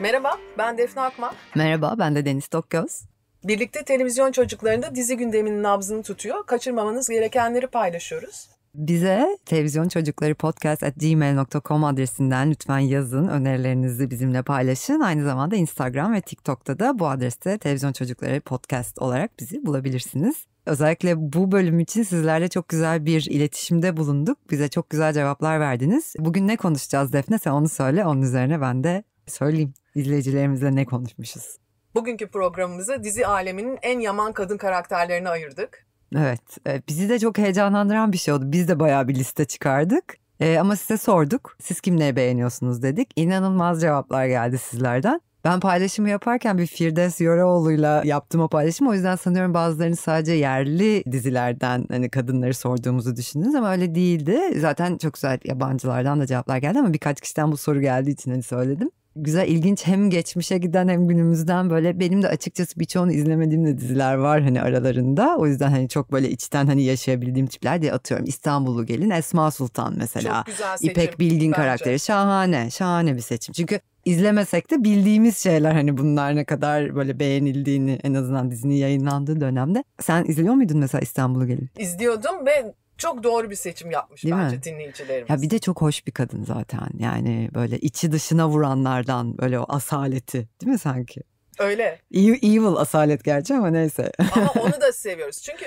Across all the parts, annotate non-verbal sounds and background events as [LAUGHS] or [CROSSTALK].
Merhaba, ben Defne Akman. Merhaba, ben de Deniz Tokgöz. Birlikte televizyon çocuklarında dizi gündeminin nabzını tutuyor. Kaçırmamanız gerekenleri paylaşıyoruz. Bize televizyon çocukları podcast at gmail.com adresinden lütfen yazın önerilerinizi bizimle paylaşın. Aynı zamanda Instagram ve TikTok'ta da bu adreste televizyon çocukları podcast olarak bizi bulabilirsiniz. Özellikle bu bölüm için sizlerle çok güzel bir iletişimde bulunduk. Bize çok güzel cevaplar verdiniz. Bugün ne konuşacağız Defne? Sen onu söyle. Onun üzerine ben de Söyleyeyim izleyicilerimize ne konuşmuşuz. Bugünkü programımızı dizi aleminin en yaman kadın karakterlerine ayırdık. Evet e, bizi de çok heyecanlandıran bir şey oldu. Biz de bayağı bir liste çıkardık. Ee, ama size sorduk. Siz kimleri beğeniyorsunuz dedik. İnanılmaz cevaplar geldi sizlerden. Ben paylaşımı yaparken bir Firdevs Yoraoğlu'yla yaptım o paylaşımı. O yüzden sanıyorum bazılarını sadece yerli dizilerden hani kadınları sorduğumuzu düşündünüz ama öyle değildi. Zaten çok güzel yabancılardan da cevaplar geldi ama birkaç kişiden bu soru geldiği için hani söyledim güzel, ilginç hem geçmişe giden hem günümüzden böyle benim de açıkçası birçoğunu izlemediğim de diziler var hani aralarında. O yüzden hani çok böyle içten hani yaşayabildiğim tipler diye atıyorum. İstanbul'u gelin Esma Sultan mesela. Çok güzel seçim, İpek Bilgin bence. karakteri şahane, şahane bir seçim. Çünkü izlemesek de bildiğimiz şeyler hani bunlar ne kadar böyle beğenildiğini en azından dizinin yayınlandığı dönemde. Sen izliyor muydun mesela İstanbul'u gelin? İzliyordum ve çok doğru bir seçim yapmış Değil bence mi? dinleyicilerimiz. Ya bir de çok hoş bir kadın zaten. Yani böyle içi dışına vuranlardan böyle o asaleti. Değil mi sanki? Öyle. Evil asalet gerçi ama neyse. ama onu da seviyoruz. Çünkü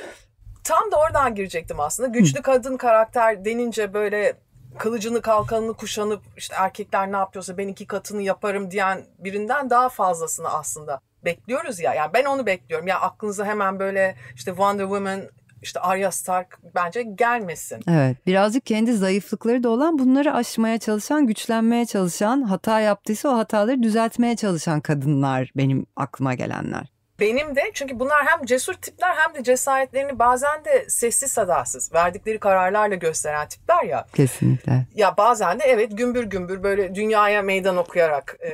tam da oradan girecektim aslında. Güçlü kadın karakter denince böyle kılıcını kalkanını kuşanıp işte erkekler ne yapıyorsa ben iki katını yaparım diyen birinden daha fazlasını aslında bekliyoruz ya. Yani ben onu bekliyorum. Ya aklınıza hemen böyle işte Wonder Woman, işte Arya Stark bence gelmesin. Evet birazcık kendi zayıflıkları da olan bunları aşmaya çalışan, güçlenmeye çalışan, hata yaptıysa o hataları düzeltmeye çalışan kadınlar benim aklıma gelenler. Benim de çünkü bunlar hem cesur tipler hem de cesaretlerini bazen de sessiz sadasız verdikleri kararlarla gösteren tipler ya. Kesinlikle. Ya bazen de evet gümbür gümbür böyle dünyaya meydan okuyarak. E,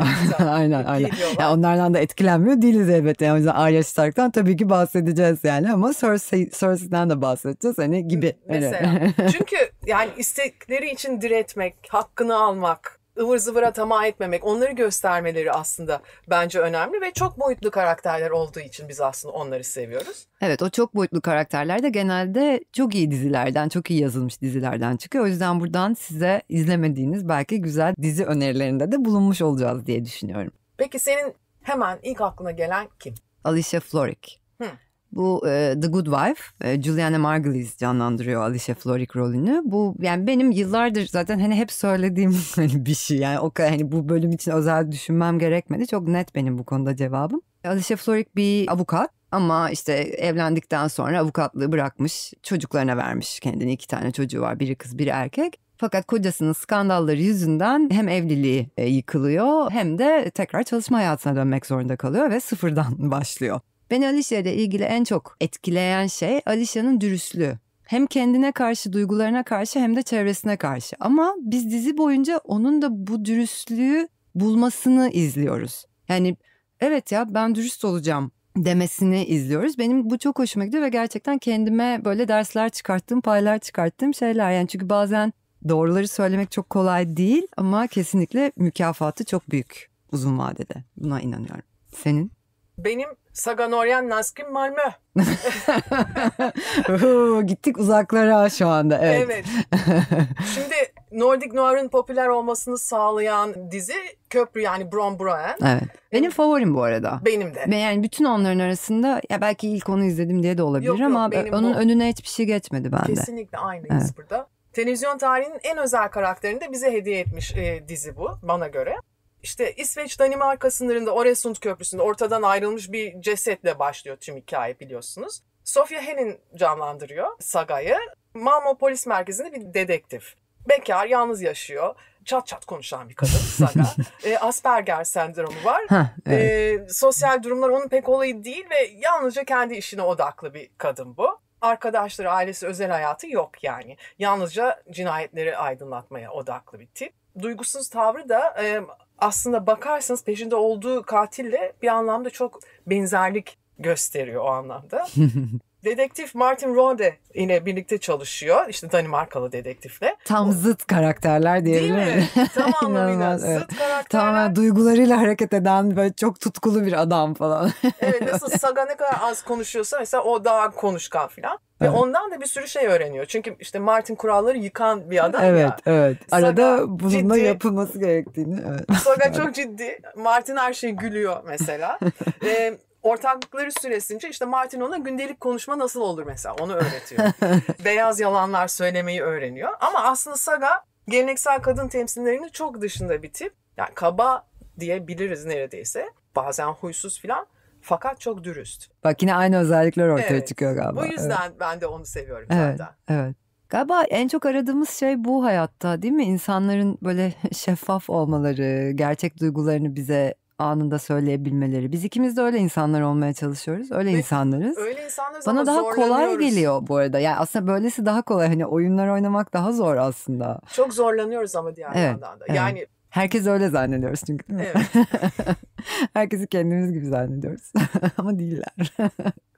[LAUGHS] aynen aynen. Ya onlardan da etkilenmiyor değiliz elbette. Yani o yüzden Arya Stark'tan tabii ki bahsedeceğiz yani ama Cersei, Cersei'den de bahsedeceğiz hani gibi. Mesela. [LAUGHS] Çünkü yani istekleri için diretmek, hakkını almak, ıvır zıvıra tamah etmemek, onları göstermeleri aslında bence önemli ve çok boyutlu karakterler olduğu için biz aslında onları seviyoruz. Evet o çok boyutlu karakterler de genelde çok iyi dizilerden, çok iyi yazılmış dizilerden çıkıyor. O yüzden buradan size izlemediğiniz belki güzel dizi önerilerinde de bulunmuş olacağız diye düşünüyorum. Peki senin hemen ilk aklına gelen kim? Alicia Florrick. Hı. Bu e, The Good Wife, e, Juliana Margulies canlandırıyor Alicia Florrick rolünü. Bu yani benim yıllardır zaten hani hep söylediğim [LAUGHS] hani bir şey. Yani o kadar hani bu bölüm için özel düşünmem gerekmedi. Çok net benim bu konuda cevabım. Alicia Florrick bir avukat ama işte evlendikten sonra avukatlığı bırakmış, çocuklarına vermiş kendini. iki tane çocuğu var, biri kız, biri erkek. Fakat kocasının skandalları yüzünden hem evliliği e, yıkılıyor hem de tekrar çalışma hayatına dönmek zorunda kalıyor ve sıfırdan [LAUGHS] başlıyor. Beni Alicia ile ilgili en çok etkileyen şey Alicia'nın dürüstlüğü. Hem kendine karşı, duygularına karşı hem de çevresine karşı. Ama biz dizi boyunca onun da bu dürüstlüğü bulmasını izliyoruz. Yani evet ya ben dürüst olacağım demesini izliyoruz. Benim bu çok hoşuma gidiyor ve gerçekten kendime böyle dersler çıkarttığım, paylar çıkarttığım şeyler. Yani çünkü bazen doğruları söylemek çok kolay değil ama kesinlikle mükafatı çok büyük uzun vadede. Buna inanıyorum. Senin? Benim Saganorian Naskin Malmö. [LAUGHS] Gittik uzaklara şu anda. Evet. evet. Şimdi Nordic Noir'ın popüler olmasını sağlayan dizi Köprü yani Bron Broen. Evet. Benim favorim bu arada. Benim de. Yani bütün onların arasında ya belki ilk onu izledim diye de olabilir yok, ama yok, onun bu... önüne hiçbir şey geçmedi bende. Kesinlikle aynıyız evet. burada. Televizyon tarihinin en özel karakterini de bize hediye etmiş e, dizi bu bana göre işte İsveç-Danimarka sınırında Oresund Köprüsü'nde ortadan ayrılmış bir cesetle başlıyor tüm hikaye biliyorsunuz. Sofia Henin canlandırıyor Saga'yı. Malmo Polis Merkezi'nde bir dedektif. Bekar, yalnız yaşıyor. Çat çat konuşan bir kadın [LAUGHS] Saga. e, Asperger sendromu var. Heh, evet. e, sosyal durumlar onun pek olayı değil ve yalnızca kendi işine odaklı bir kadın bu. Arkadaşları, ailesi, özel hayatı yok yani. Yalnızca cinayetleri aydınlatmaya odaklı bir tip duygusuz tavrı da e, aslında bakarsanız peşinde olduğu katille bir anlamda çok benzerlik gösteriyor o anlamda. [LAUGHS] Dedektif Martin Rode yine birlikte çalışıyor. İşte Danimarkalı dedektifle. Tam o, zıt karakterler diyelim. Değil mi? [LAUGHS] Tam anlamıyla zıt evet. karakterler. Tamamen duygularıyla hareket eden böyle çok tutkulu bir adam falan. [LAUGHS] evet nasıl Saga ne kadar az konuşuyorsa mesela o daha konuşkan falan. Ve evet. ondan da bir sürü şey öğreniyor. Çünkü işte Martin kuralları yıkan bir adam evet, ya. Evet, evet. Arada bununla ciddi. yapılması gerektiğini. Evet. Saga [LAUGHS] çok ciddi. Martin her şeyi gülüyor mesela. ee, ortaklıkları süresince işte Martin ona gündelik konuşma nasıl olur mesela onu öğretiyor. [LAUGHS] Beyaz yalanlar söylemeyi öğreniyor. Ama aslında Saga geleneksel kadın temsillerinin çok dışında bir tip. Yani kaba diyebiliriz neredeyse. Bazen huysuz filan fakat çok dürüst. Bak yine aynı özellikler ortaya evet. çıkıyor galiba. Bu yüzden evet. ben de onu seviyorum evet, zaten. Evet. Galiba en çok aradığımız şey bu hayatta değil mi? İnsanların böyle [LAUGHS] şeffaf olmaları, gerçek duygularını bize anında söyleyebilmeleri. Biz ikimiz de öyle insanlar olmaya çalışıyoruz. Öyle Ve insanlarız. Öyle insanlarız Bana daha kolay geliyor bu arada. Yani aslında böylesi daha kolay. Hani oyunlar oynamak daha zor aslında. Çok zorlanıyoruz ama diğer evet, yandan da. Evet. Yani Herkes öyle zannediyoruz çünkü değil mi? Evet. [LAUGHS] Herkesi kendimiz gibi zannediyoruz [LAUGHS] ama değiller.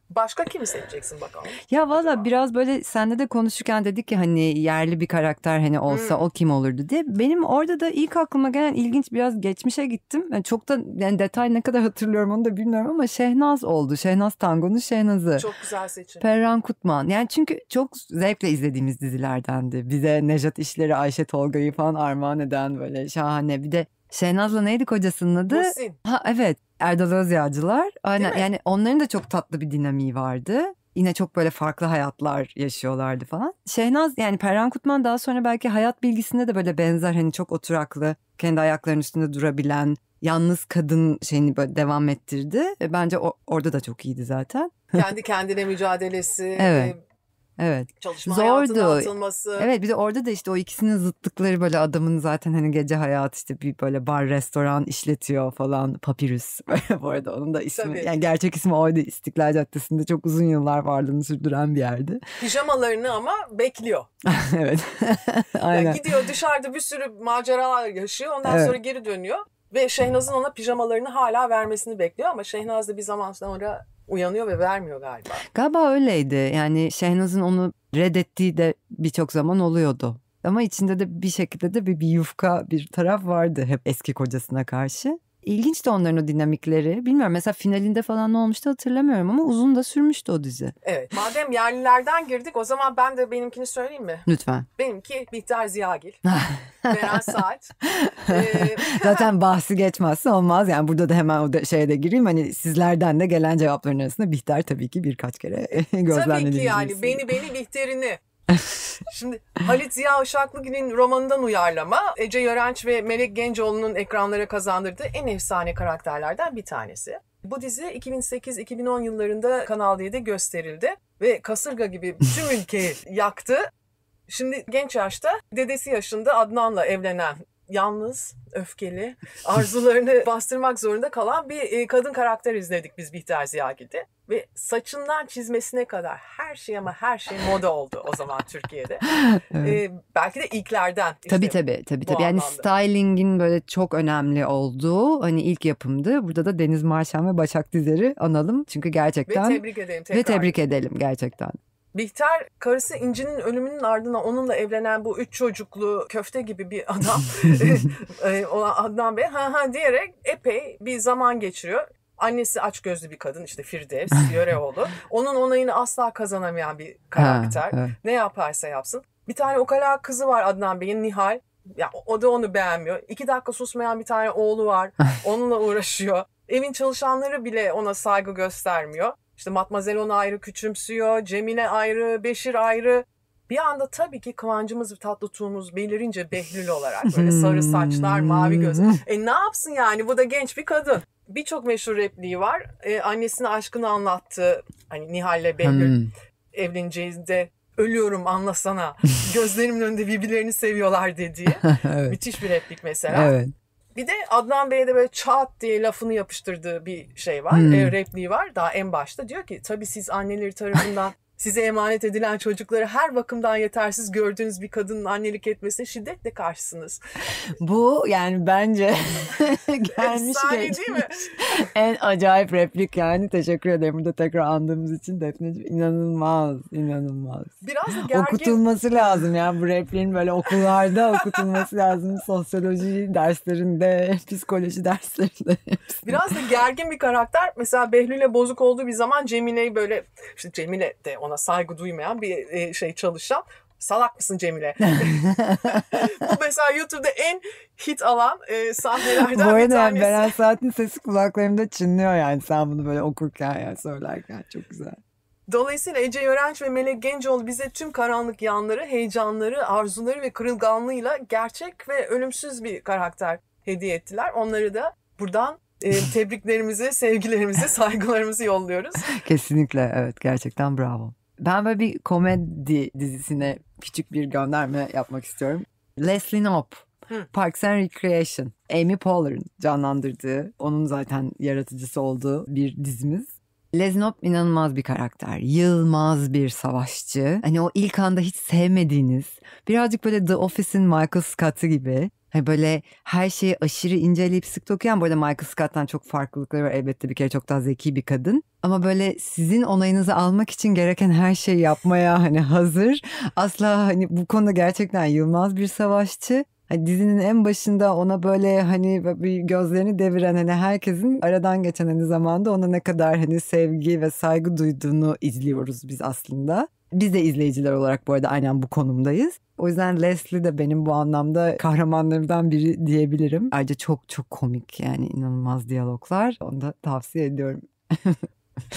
Başka kimi seçeceksin bakalım? Ya valla biraz böyle sende de konuşurken dedik ki hani yerli bir karakter hani olsa hmm. o kim olurdu diye. Benim orada da ilk aklıma gelen ilginç biraz geçmişe gittim. Yani çok da yani detay ne kadar [LAUGHS] hatırlıyorum onu da bilmiyorum ama Şehnaz oldu. Şehnaz Tango'nun Şehnaz'ı. Çok güzel seçim. Perran Kutman. Yani çünkü çok zevkle izlediğimiz dizilerdendi. Bize Nejat İşleri, Ayşe Tolga'yı falan armağan eden böyle şahane. Bir de Şehnaz'la neydi kocasının adı? Muhsin. Ha evet. Erdal Özyağcılar. Aynen yani onların da çok tatlı bir dinamiği vardı. Yine çok böyle farklı hayatlar yaşıyorlardı falan. Şehnaz yani Perran Kutman daha sonra belki hayat bilgisinde de böyle benzer hani çok oturaklı, kendi ayaklarının üstünde durabilen, yalnız kadın şeyini böyle devam ettirdi. E, bence o, orada da çok iyiydi zaten. Kendi kendine mücadelesi, [LAUGHS] evet. Evet. Çalışma Zordu. atılması. Evet bir de orada da işte o ikisinin zıtlıkları böyle adamın zaten hani gece hayatı işte bir böyle bar restoran işletiyor falan. Papyrus [LAUGHS] bu arada onun da ismi. Tabii. Yani gerçek ismi oydu İstiklal Caddesi'nde çok uzun yıllar varlığını sürdüren bir yerdi. Pijamalarını ama bekliyor. [LAUGHS] evet. Aynen. Yani gidiyor dışarıda bir sürü maceralar yaşıyor ondan evet. sonra geri dönüyor. Ve Şehnaz'ın ona pijamalarını hala vermesini bekliyor ama Şehnaz da bir zaman sonra uyanıyor ve vermiyor galiba. Galiba öyleydi. Yani Şehnaz'ın onu reddettiği de birçok zaman oluyordu. Ama içinde de bir şekilde de bir, bir yufka bir taraf vardı hep eski kocasına karşı. İlginç de onların o dinamikleri. Bilmiyorum mesela finalinde falan ne olmuştu hatırlamıyorum ama uzun da sürmüştü o dizi. Evet. Madem yerlilerden girdik o zaman ben de benimkini söyleyeyim mi? Lütfen. Benimki Bihter Ziyagil. Beren [LAUGHS] Saat. Ee, [LAUGHS] Zaten bahsi geçmezse olmaz. Yani burada da hemen o da şeye de gireyim. Hani sizlerden de gelen cevapların arasında Bihter tabii ki birkaç kere [LAUGHS] gözlemlediğiniz. Tabii ki yani beni beni Bihter'ini Şimdi Halit Ziya Uşaklıgil'in romanından uyarlama Ece Yörenç ve Melek Gencoğlu'nun ekranlara kazandırdığı en efsane karakterlerden bir tanesi. Bu dizi 2008-2010 yıllarında Kanal D'de gösterildi ve kasırga gibi tüm [LAUGHS] ülkeyi yaktı. Şimdi genç yaşta dedesi yaşında Adnan'la evlenen yalnız, öfkeli, arzularını [LAUGHS] bastırmak zorunda kalan bir e, kadın karakter izledik biz Bihter Ziyagil'de. Ve saçından çizmesine kadar her şey ama her şey moda oldu o zaman Türkiye'de. [LAUGHS] evet. ee, belki de ilklerden. Işte tabii tabii. tabii, tabii. Yani stylingin böyle çok önemli olduğu hani ilk yapımdı. Burada da Deniz Marşan ve Başak Dizer'i analım. Çünkü gerçekten. Ve tebrik edelim tekrar. Ve tebrik edelim gerçekten. Bihter karısı İnci'nin ölümünün ardından onunla evlenen bu üç çocuklu köfte gibi bir adam olan [LAUGHS] e, Adnan Bey ha ha diyerek epey bir zaman geçiriyor. Annesi aç gözlü bir kadın işte Firdevs [LAUGHS] Yöreoğlu. Onun onayını asla kazanamayan bir karakter. Ha, evet. Ne yaparsa yapsın. Bir tane okala kızı var Adnan Bey'in Nihal. Ya o da onu beğenmiyor. İki dakika susmayan bir tane oğlu var. [LAUGHS] Onunla uğraşıyor. Evin çalışanları bile ona saygı göstermiyor. İşte Matmazelon ayrı küçümsüyor, Cemile ayrı, Beşir ayrı. Bir anda tabii ki kıvancımız tatlı tuğumuz belirince Behlül olarak böyle sarı saçlar, mavi gözler. E ne yapsın yani bu da genç bir kadın. Birçok meşhur repliği var. E, annesine aşkını anlattı. Hani Nihal'le Behlül hmm. evleneceğiz de ölüyorum anlasana. [LAUGHS] Gözlerimin önünde birbirlerini seviyorlar dediği. [LAUGHS] evet. Müthiş bir replik mesela. Evet. Bir de Adnan Bey'e de böyle çat diye lafını yapıştırdığı bir şey var. Hmm. E, repliği var. Daha en başta diyor ki tabii siz anneleri tarafından size emanet edilen çocukları her bakımdan yetersiz gördüğünüz bir kadının annelik etmesine şiddetle karşısınız. Bu yani bence [LAUGHS] gelmiş Efsane geçmiş. değil mi? [LAUGHS] en acayip replik yani. Teşekkür ederim burada tekrar andığımız için Defne'ciğim. inanılmaz inanılmaz. Biraz gergin. Okutulması lazım yani bu repliğin böyle okullarda okutulması lazım. [LAUGHS] Sosyoloji derslerinde, psikoloji derslerinde. Biraz da gergin bir karakter. Mesela Behlül'e bozuk olduğu bir zaman Cemile'yi böyle işte Cemile de ona ona saygı duymayan bir e, şey çalışan salak mısın Cemile? [LAUGHS] Bu mesela YouTube'da en hit alan e, sahnelerden [LAUGHS] Bu arada bir tanesi. Beren Saat'in sesi kulaklarımda çınlıyor yani sen bunu böyle okurken yani söylerken çok güzel. Dolayısıyla Ece Yörenç ve Melek Gencoğlu bize tüm karanlık yanları, heyecanları, arzuları ve kırılganlığıyla gerçek ve ölümsüz bir karakter hediye ettiler. Onları da buradan e, [LAUGHS] tebriklerimizi, sevgilerimizi, saygılarımızı yolluyoruz. Kesinlikle evet gerçekten bravo. Ben böyle bir komedi dizisine küçük bir gönderme yapmak istiyorum. Leslie Knope, Parks and Recreation. Amy Poehler'ın canlandırdığı, onun zaten yaratıcısı olduğu bir dizimiz. Leslie Knope inanılmaz bir karakter. Yılmaz bir savaşçı. Hani o ilk anda hiç sevmediğiniz, birazcık böyle The Office'in Michael Scott'ı gibi Hani böyle her şeyi aşırı inceleyip sık dokuyan bu arada Michael Scott'tan çok farklılıkları var elbette bir kere çok daha zeki bir kadın. Ama böyle sizin onayınızı almak için gereken her şeyi yapmaya hani hazır. Asla hani bu konuda gerçekten yılmaz bir savaşçı. Hani dizinin en başında ona böyle hani bir gözlerini deviren hani herkesin aradan geçen hani zamanda ona ne kadar hani sevgi ve saygı duyduğunu izliyoruz biz aslında. Biz de izleyiciler olarak bu arada aynen bu konumdayız. O yüzden Leslie de benim bu anlamda kahramanlarımdan biri diyebilirim. Ayrıca çok çok komik yani inanılmaz diyaloglar. Onu da tavsiye ediyorum. [LAUGHS]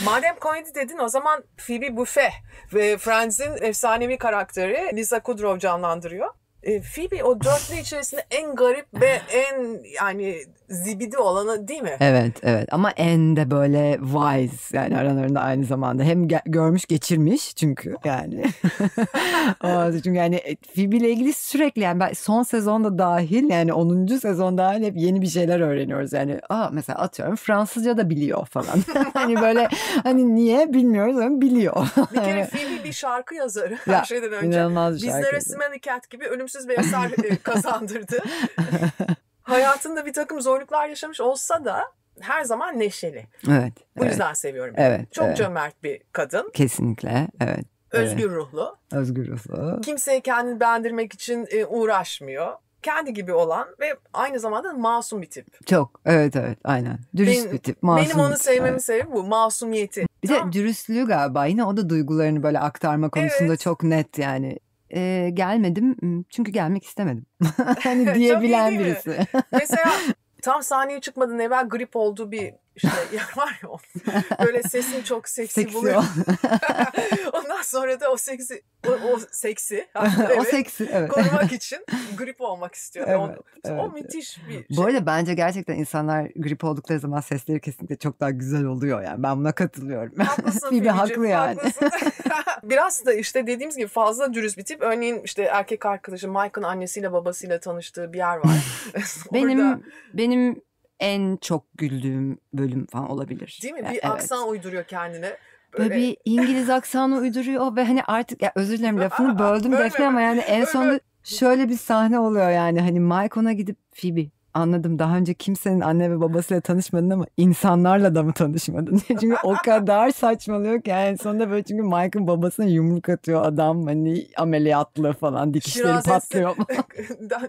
Madem komedi dedin o zaman Phoebe Buffay ve Friends'in efsanevi karakteri Lisa Kudrow canlandırıyor. E, Phoebe o dörtlü içerisinde en garip ve en yani zibidi olanı değil mi? Evet evet ama en de böyle wise yani aralarında aynı zamanda hem ge- görmüş geçirmiş çünkü yani. [LAUGHS] çünkü yani e, Phoebe ile ilgili sürekli yani ben son sezonda dahil yani 10. sezon dahil hep yeni bir şeyler öğreniyoruz yani. Aa mesela atıyorum Fransızca da biliyor falan. [LAUGHS] hani böyle hani niye bilmiyoruz ama biliyor. bir kere hani Phoebe bir şarkı yazarı her şeyden önce. Bizlere Simon Cat gibi ölümsüz bir eser e, kazandırdı. [LAUGHS] hayatında bir takım zorluklar yaşamış olsa da her zaman neşeli. Evet. Bu evet. yüzden seviyorum. Evet. Çok evet. cömert bir kadın. Kesinlikle. Evet. Özgür evet. ruhlu. Özgür ruhlu. Kimseye kendini beğendirmek için e, uğraşmıyor. Kendi gibi olan ve aynı zamanda masum bir tip. Çok. Evet evet aynen. Dürüst benim, bir tip. Masum benim onu sevmemin evet. sebebi bu. Masumiyeti. Bir Tam. de dürüstlüğü galiba. Yine o da duygularını böyle aktarma konusunda evet. çok net yani e, gelmedim çünkü gelmek istemedim. [LAUGHS] hani diyebilen birisi. [LAUGHS] Mesela [LAUGHS] tam sahneye çıkmadan evvel grip olduğu bir şey var ya Böyle sesin çok seksi, seksi buluyor. [LAUGHS] sonra da o seksi o, o seksi [LAUGHS] evet, o seksi evet. korumak [LAUGHS] için grip olmak istiyor. Evet, o, evet. o müthiş bir şey. Bu arada bence gerçekten insanlar grip oldukları zaman sesleri kesinlikle çok daha güzel oluyor yani. Ben buna katılıyorum. Haklısın bir haklı yani. Biraz da işte dediğimiz gibi fazla dürüst bir tip. Örneğin işte erkek arkadaşı Mike'ın annesiyle babasıyla tanıştığı bir yer var. benim Orada... benim en çok güldüğüm bölüm falan olabilir. Değil mi? Bir evet. aksan uyduruyor kendine böyle... bir İngiliz aksanı uyduruyor ve hani artık ya özür dilerim lafını böldüm Defne ama yani en sonunda şöyle bir sahne oluyor yani hani Malcolm'a gidip Phoebe anladım daha önce kimsenin anne ve babasıyla tanışmadın ama insanlarla da mı tanışmadın? çünkü o kadar saçmalıyor ki yani sonunda böyle çünkü Mike'ın babasına yumruk atıyor adam hani ameliyatlı falan dikişleri Şirazesi, patlıyor.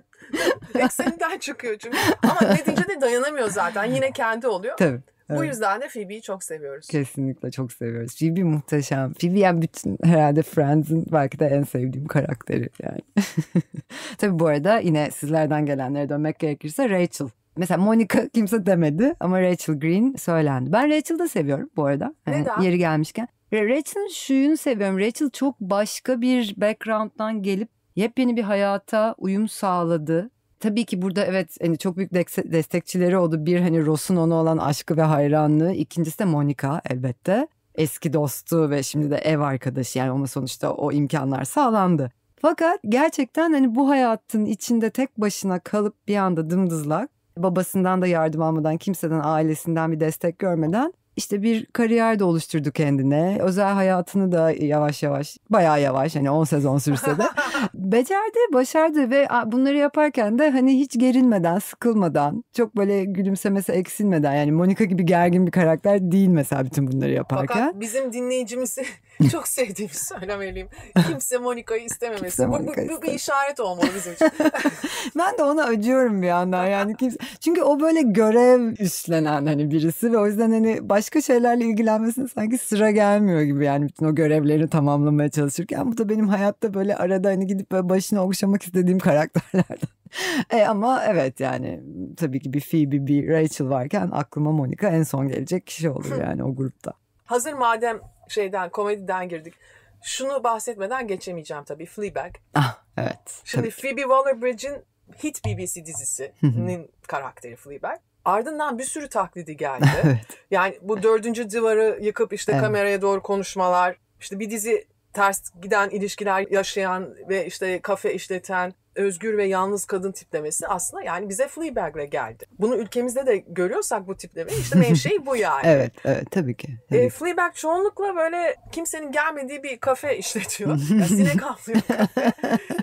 [LAUGHS] Ekseninden çıkıyor çünkü ama neticede dayanamıyor zaten yine kendi oluyor. Tabii. Evet. Bu yüzden de Phoebe'yi çok seviyoruz. Kesinlikle çok seviyoruz. Phoebe muhteşem. Phoebe yani bütün [LAUGHS] herhalde Friends'in belki de en sevdiğim karakteri yani. [LAUGHS] Tabii bu arada yine sizlerden gelenlere dönmek gerekirse Rachel Mesela Monica [LAUGHS] kimse demedi ama Rachel Green söylendi. Ben Rachel'ı da seviyorum bu arada. Hani Neden? Yani Yeri gelmişken. Rachel'ın şuyunu seviyorum. Rachel çok başka bir background'dan gelip yepyeni bir hayata uyum sağladı tabii ki burada evet hani çok büyük destekçileri oldu. Bir hani Ross'un ona olan aşkı ve hayranlığı. İkincisi de Monica elbette. Eski dostu ve şimdi de ev arkadaşı yani ona sonuçta o imkanlar sağlandı. Fakat gerçekten hani bu hayatın içinde tek başına kalıp bir anda dımdızlak babasından da yardım almadan kimseden ailesinden bir destek görmeden işte bir kariyer de oluşturdu kendine. Özel hayatını da yavaş yavaş, bayağı yavaş hani 10 sezon sürse de [LAUGHS] becerdi, başardı ve bunları yaparken de hani hiç gerinmeden, sıkılmadan, çok böyle gülümsemesi eksilmeden yani Monika gibi gergin bir karakter değil mesela bütün bunları yaparken. Fakat bizim dinleyicimiz [LAUGHS] çok sevdiğimi söylemeliyim. Kimse Monika'yı istememesi. kimse Monica bu, bu, bu bir işaret olmalı bizim için. [LAUGHS] ben de ona acıyorum bir yandan yani kimse. Çünkü o böyle görev üstlenen hani birisi ve o yüzden hani başka şeylerle ilgilenmesine sanki sıra gelmiyor gibi yani bütün o görevleri tamamlamaya çalışırken bu da benim hayatta böyle arada hani gidip böyle başını okşamak istediğim karakterlerden. [LAUGHS] e, ama evet yani tabii ki bir Phoebe, bir Rachel varken aklıma Monica en son gelecek kişi olur yani o grupta. Hazır madem şeyden komediden girdik. Şunu bahsetmeden geçemeyeceğim tabii Fleabag. Ah evet. Şimdi tabii. Phoebe Waller-Bridge'in hit BBC dizisinin karakteri Fleabag. Ardından bir sürü taklidi geldi. [LAUGHS] evet. Yani bu dördüncü divarı yıkıp işte evet. kameraya doğru konuşmalar. İşte bir dizi ters giden ilişkiler yaşayan ve işte kafe işleten özgür ve yalnız kadın tiplemesi aslında yani bize Fleabag'le geldi. Bunu ülkemizde de görüyorsak bu tiplemeyi işte menşei bu yani. [LAUGHS] evet, evet tabii ki. Tabii. E, Fleabag çoğunlukla böyle kimsenin gelmediği bir kafe işletiyor. Yani sinek [LAUGHS] avlıyor kafe.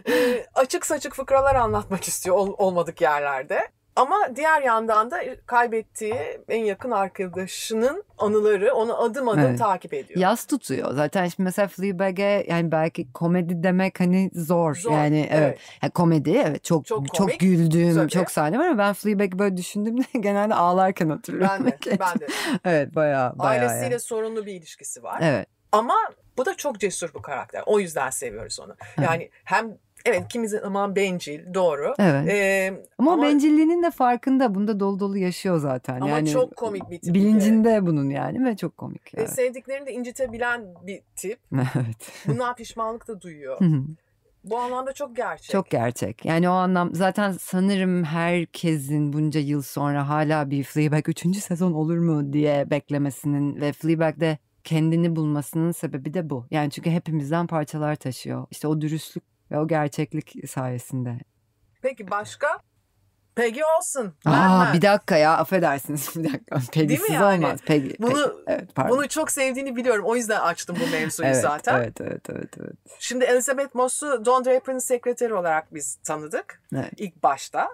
e, açık saçık fıkralar anlatmak istiyor ol, olmadık yerlerde. Ama diğer yandan da e, kaybettiği en yakın arkadaşının anıları onu adım adım evet. takip ediyor. Yaz tutuyor. Zaten şimdi mesela Fleabag'e yani belki komedi demek hani zor. zor yani evet. evet. Yani komedi evet çok çok, komik, çok güldüğüm tabii. çok sahne var ama ben Fleabag'i böyle düşündüğümde [LAUGHS] genelde ağlarken hatırlıyorum. Ben de ben de. [LAUGHS] evet bayağı bayağı. Ailesiyle yani. sorunlu bir ilişkisi var. Evet. Ama bu da çok cesur bu karakter. O yüzden seviyoruz onu. Yani evet. hem Evet kimisi zaman bencil doğru. Evet. Ee, ama, ama bencilliğinin de farkında bunda dolu dolu yaşıyor zaten. Ama yani, çok komik bir tip. Bilincinde evet. bunun yani ve çok komik. Evet. sevdiklerini de incitebilen bir tip. [LAUGHS] evet. Buna pişmanlık da duyuyor. Bu anlamda çok gerçek. Çok gerçek. Yani o anlam zaten sanırım herkesin bunca yıl sonra hala bir Fleabag 3. sezon olur mu diye beklemesinin ve Fleabag'de kendini bulmasının sebebi de bu. Yani çünkü hepimizden parçalar taşıyor. İşte o dürüstlük ve o gerçeklik sayesinde. Peki başka? Peggy olsun. Aa, bir dakika ya affedersiniz [LAUGHS] bir dakika. Peggy'siz yani? olmaz. Peggy, bunu, Peggy. Evet, bunu çok sevdiğini biliyorum. O yüzden açtım bu mevzuyu evet, zaten. Evet, evet, evet, evet. Şimdi Elizabeth Moss'u Don Draper'ın sekreteri olarak biz tanıdık. Evet. İlk başta.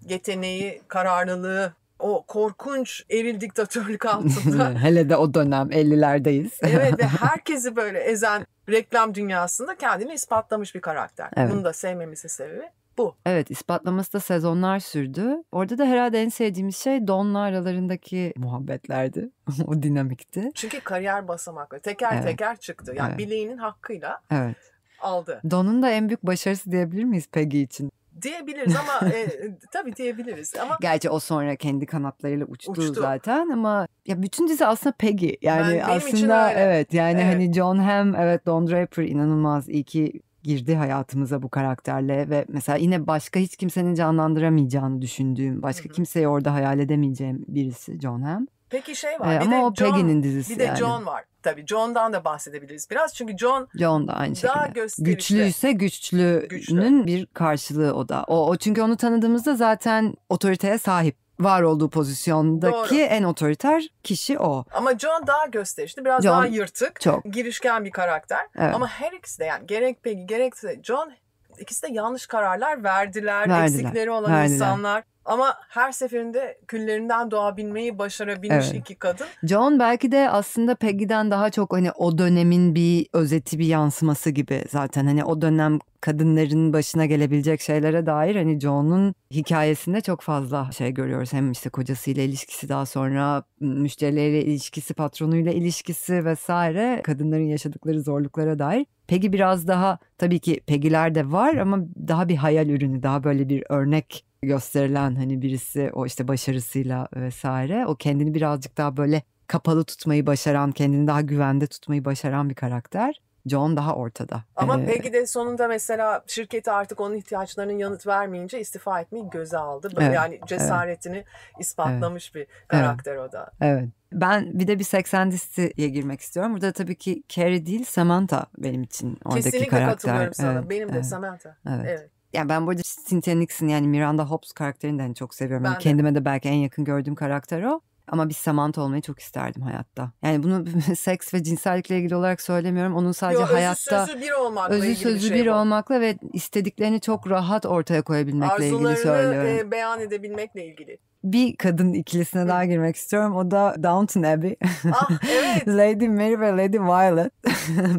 Yeteneği, kararlılığı o korkunç eril diktatörlük altında. [LAUGHS] Hele de o dönem 50'lerdeyiz. evet ve [LAUGHS] herkesi böyle ezen reklam dünyasında kendini ispatlamış bir karakter. Evet. Bunu da sevmemesi sebebi bu. Evet ispatlaması da sezonlar sürdü. Orada da herhalde en sevdiğimiz şey Don'la aralarındaki muhabbetlerdi. [LAUGHS] o dinamikti. Çünkü kariyer basamakları teker evet. teker çıktı. Yani evet. bileğinin hakkıyla evet. aldı. Don'un da en büyük başarısı diyebilir miyiz Peggy için? diyebiliriz ama e, tabii diyebiliriz ama gerçi o sonra kendi kanatlarıyla uçtu, uçtu. zaten ama ya bütün dizi aslında Peggy yani ben, aslında evet yani evet. hani John Hamm evet Don Draper inanılmaz iyi ki girdi hayatımıza bu karakterle ve mesela yine başka hiç kimsenin canlandıramayacağını düşündüğüm, başka Hı-hı. kimseyi orada hayal edemeyeceğim birisi John Hamm. Peki şey var. Ee, ama o Peggy'nin dizisi Bir de yani. John var. Tabii John'dan da bahsedebiliriz biraz. Çünkü John, John da aynı daha şekilde. Güçlüyse güçlünün Güçlü. bir karşılığı o da. O, o çünkü onu tanıdığımızda zaten otoriteye sahip var olduğu pozisyondaki Doğru. en otoriter kişi o. Ama John daha gösterişli, biraz John, daha yırtık, çok. girişken bir karakter. Evet. Ama her ikisi de yani gerek Peggy gerekse John ikisi de yanlış kararlar verdiler, verdiler eksikleri olan verdiler. insanlar. Ama her seferinde küllerinden doğabilmeyi başarabilmiş evet. iki kadın. John belki de aslında Peggy'den daha çok hani o dönemin bir özeti bir yansıması gibi zaten hani o dönem kadınların başına gelebilecek şeylere dair hani John'un hikayesinde çok fazla şey görüyoruz. Hem işte kocasıyla ilişkisi daha sonra müşterileriyle ilişkisi, patronuyla ilişkisi vesaire kadınların yaşadıkları zorluklara dair. Peggy biraz daha tabii ki Peggy'ler de var ama daha bir hayal ürünü, daha böyle bir örnek gösterilen hani birisi o işte başarısıyla vesaire o kendini birazcık daha böyle kapalı tutmayı başaran, kendini daha güvende tutmayı başaran bir karakter. John daha ortada. Ama ee, Peggy de sonunda mesela şirketi artık onun ihtiyaçlarının yanıt vermeyince istifa etmeyi göze aldı. Böyle evet, yani cesaretini evet, ispatlamış evet, bir karakter evet, o da. Evet. Ben bir de bir seksendistiye girmek istiyorum. Burada tabii ki Carrie değil Samantha benim için oradaki Kesinlikle karakter. Kesinlikle katılıyorum sana. Evet, benim evet, de Samantha. Evet. evet yani ben burada Cynthia yani Miranda Hobbs karakterini de hani çok seviyorum. Hani ben yani de. Kendime de belki en yakın gördüğüm karakter o. Ama bir Samantha olmayı çok isterdim hayatta. Yani bunu [LAUGHS] seks ve cinsellikle ilgili olarak söylemiyorum. Onun sadece Yo, hayatta özü sözü bir olmakla özü ilgili sözü şey bir bu. olmakla ve istediklerini çok rahat ortaya koyabilmekle Arzularını ilgili söylüyorum. Arzularını e, beyan edebilmekle ilgili. Bir kadın ikilisine daha girmek istiyorum. O da Downton Abbey. Ah, evet. [LAUGHS] Lady Mary ve Lady Violet.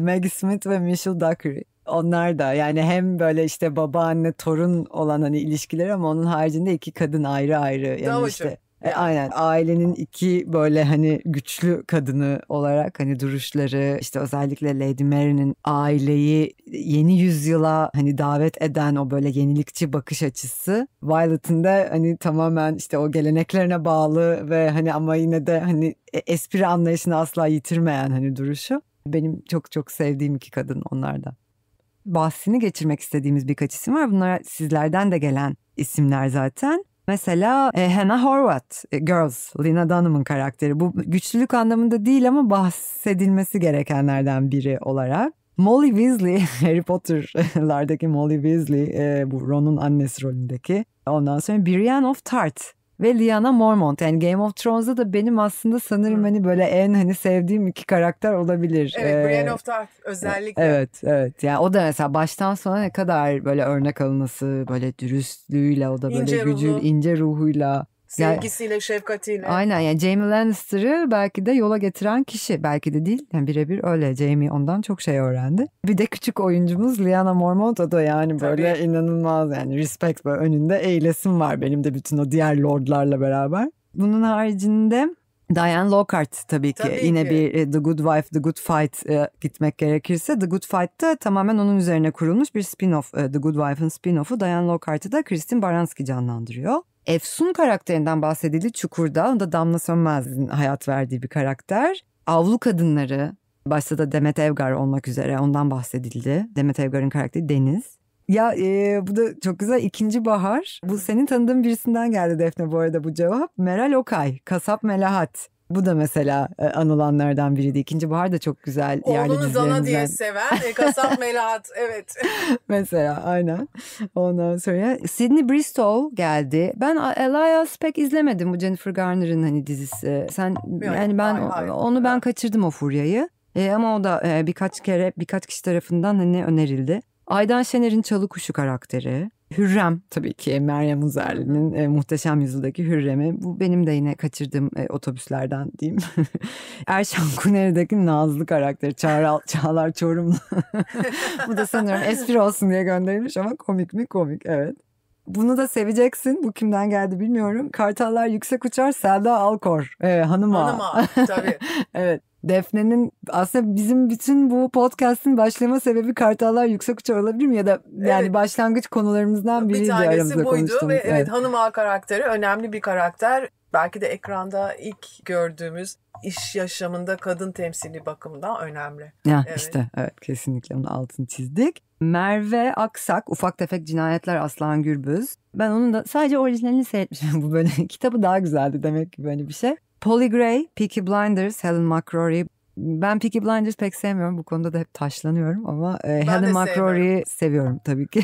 [LAUGHS] Maggie Smith ve Michelle Dockery onlar da yani hem böyle işte babaanne torun olan hani ilişkiler ama onun haricinde iki kadın ayrı ayrı yani Davacı. işte e, aynen ailenin iki böyle hani güçlü kadını olarak hani duruşları işte özellikle Lady Mary'nin aileyi yeni yüzyıla hani davet eden o böyle yenilikçi bakış açısı Violet'ın da hani tamamen işte o geleneklerine bağlı ve hani ama yine de hani e, espri anlayışını asla yitirmeyen hani duruşu benim çok çok sevdiğim iki kadın onlar da bahsini geçirmek istediğimiz birkaç isim var. Bunlar sizlerden de gelen isimler zaten. Mesela e, Hannah Horvath, e, Girls, Lena Dunham'ın karakteri. Bu güçlülük anlamında değil ama bahsedilmesi gerekenlerden biri olarak. Molly Weasley, [LAUGHS] Harry Potter'lardaki Molly Weasley, e, bu Ron'un annesi rolündeki. Ondan sonra Brienne of Tart, ve Lyanna Mormont. Yani Game of Thrones'da da benim aslında sanırım hani böyle en hani sevdiğim iki karakter olabilir. Evet, ee, Brienne of Tarth özellikle. Evet, evet. Yani o da mesela baştan sona ne kadar böyle örnek alınması, böyle dürüstlüğüyle o da böyle ince gücü, ruhu. ince ruhuyla Sevgisiyle, yani, şefkatiyle. Aynen yani Jamie Lannister'ı belki de yola getiren kişi. Belki de değil. Yani birebir öyle. Jamie ondan çok şey öğrendi. Bir de küçük oyuncumuz Liana Mormont da yani böyle Tabii. inanılmaz yani respect böyle önünde eğlesim var benim de bütün o diğer lordlarla beraber. Bunun haricinde Diane Lockhart tabii ki tabii yine bir e, The Good Wife, The Good Fight e, gitmek gerekirse The Good Fight'ta tamamen onun üzerine kurulmuş bir spin-off. E, The Good Wife'ın spin-off'u Diane Lockhart'ı da Kristin Baranski canlandırıyor. Efsun karakterinden bahsedildi Çukur'da. onda Damla Sönmez'in hayat verdiği bir karakter. Avlu kadınları, başta da Demet Evgar olmak üzere ondan bahsedildi. Demet Evgar'ın karakteri Deniz. Ya e, bu da çok güzel. İkinci Bahar. Bu senin tanıdığın birisinden geldi Defne bu arada bu cevap. Meral Okay, Kasap Melahat. Bu da mesela e, anılanlardan biriydi. İkinci Bahar da çok güzel Oğlunu yerli Oğlunu Zana diye seven e, Kasap [LAUGHS] Melahat evet. [LAUGHS] mesela aynen. Ondan sonra Sydney Bristow geldi. Ben Elias pek izlemedim bu Jennifer Garner'ın hani dizisi. Sen yani, yani ben hayır, hayır. onu ben kaçırdım o furyayı. E, ama o da e, birkaç kere birkaç kişi tarafından hani önerildi. Aydan Şener'in Çalı Kuşu karakteri. Hürrem tabii ki Meryem Uzerli'nin e, Muhteşem Yüzyıldaki Hürrem'i. Bu benim de yine kaçırdığım e, otobüslerden diyeyim. [LAUGHS] Erşan Kuneri'deki Nazlı karakteri Çağral, Çağlar Çorumlu. [LAUGHS] bu da sanırım espri olsun diye gönderilmiş ama komik mi komik evet. Bunu da seveceksin. Bu kimden geldi bilmiyorum. Kartallar Yüksek Uçar Selda Alkor. Ee, hanıma. Hanıma tabii. [LAUGHS] evet. Defne'nin aslında bizim bütün bu podcast'in başlama sebebi Kartallar Yüksek Uçar olabilir mi? Ya da yani evet. başlangıç konularımızdan biriydi bir aramızda buydu konuştuğumuz. Ve evet, evet hanım ağa karakteri önemli bir karakter. Belki de ekranda ilk gördüğümüz iş yaşamında kadın temsili bakımından önemli. Ya evet. işte evet kesinlikle onun altını çizdik. Merve Aksak, Ufak Tefek Cinayetler Aslan Gürbüz. Ben onun da sadece orijinalini seyretmişim [LAUGHS] bu böyle. Kitabı daha güzeldi demek ki böyle bir şey. Polly Gray, Peaky Blinders, Helen McCrory. Ben Peaky Blinders pek sevmiyorum. Bu konuda da hep taşlanıyorum ama e, Helen McCrory'i seviyorum tabii ki.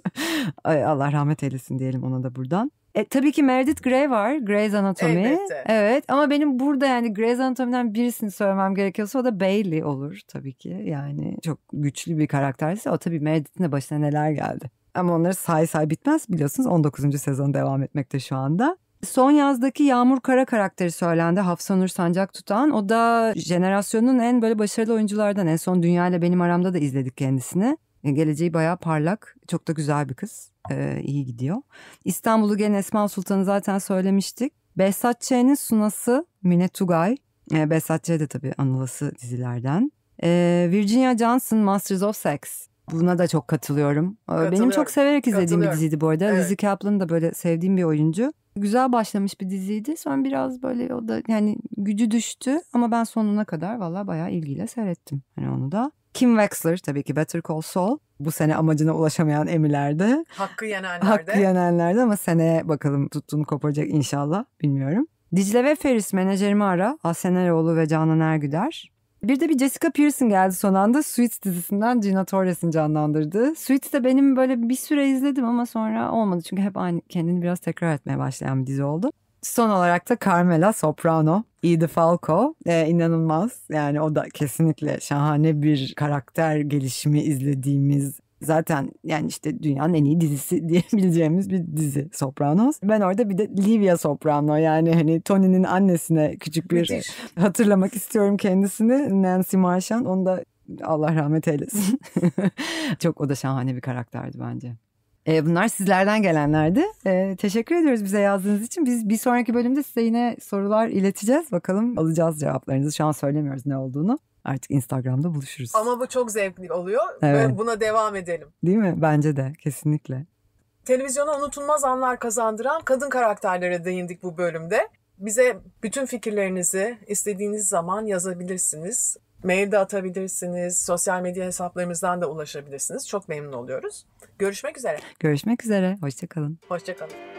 [LAUGHS] Allah rahmet eylesin diyelim ona da buradan. E, tabii ki Meredith Grey var. Grey's Anatomy. Elbette. Evet ama benim burada yani Grey's Anatomy'den birisini söylemem gerekiyorsa o da Bailey olur tabii ki. Yani çok güçlü bir karakterse o tabii Meredith'in de başına neler geldi. Ama onları say say bitmez biliyorsunuz 19. sezon devam etmekte şu anda. Son yazdaki Yağmur Kara karakteri söylendi Hafsa Nur Sancak tutan. O da jenerasyonun en böyle başarılı oyunculardan. En son Dünya ile Benim Aramda da izledik kendisini. E, geleceği bayağı parlak. Çok da güzel bir kız. Ee, iyi gidiyor. İstanbul'u gene Esma Sultan'ı zaten söylemiştik. Behzat Ç'nin sunası Mine Tugay. Ee, Behzat Ç de tabii anılası dizilerden. Ee, Virginia Johnson Masters of Sex Buna da çok katılıyorum. Ee, benim çok severek izlediğim bir diziydi bu arada. Evet. Lizzie Kaplan da böyle sevdiğim bir oyuncu. Güzel başlamış bir diziydi. Sonra biraz böyle o da yani gücü düştü ama ben sonuna kadar valla bayağı ilgiyle seyrettim. Hani onu da. Kim Wexler tabii ki Better Call Saul. Bu sene amacına ulaşamayan emirlerde. Hakkı yenenlerde. Hakkı yenenlerde ama seneye bakalım tuttuğunu koparacak inşallah. Bilmiyorum. Dicle ve Feris menajerimi ara. Hasan Eroğlu ve Canan Ergüder. Bir de bir Jessica Pearson geldi son anda. Suits dizisinden Gina Torres'in canlandırdı Suits de benim böyle bir süre izledim ama sonra olmadı. Çünkü hep aynı kendini biraz tekrar etmeye başlayan bir dizi oldu. Son olarak da Carmela Soprano, Edie Falco ee, inanılmaz. Yani o da kesinlikle şahane bir karakter gelişimi izlediğimiz zaten yani işte dünyanın en iyi dizisi [LAUGHS] diyebileceğimiz bir dizi Sopranos. Ben orada bir de Livia Soprano yani hani Tony'nin annesine küçük bir Müthiş. hatırlamak istiyorum kendisini. Nancy Marchand onu da Allah rahmet eylesin. [LAUGHS] Çok o da şahane bir karakterdi bence. E, bunlar sizlerden gelenlerdi. E, teşekkür ediyoruz bize yazdığınız için. Biz bir sonraki bölümde size yine sorular ileteceğiz. Bakalım alacağız cevaplarınızı. Şu an söylemiyoruz ne olduğunu. Artık Instagram'da buluşuruz. Ama bu çok zevkli oluyor evet. buna devam edelim. Değil mi? Bence de kesinlikle. Televizyona unutulmaz anlar kazandıran kadın karakterlere değindik bu bölümde. Bize bütün fikirlerinizi istediğiniz zaman yazabilirsiniz. Mail de atabilirsiniz. Sosyal medya hesaplarımızdan da ulaşabilirsiniz. Çok memnun oluyoruz. Görüşmek üzere. Görüşmek üzere. Hoşçakalın. Hoşçakalın.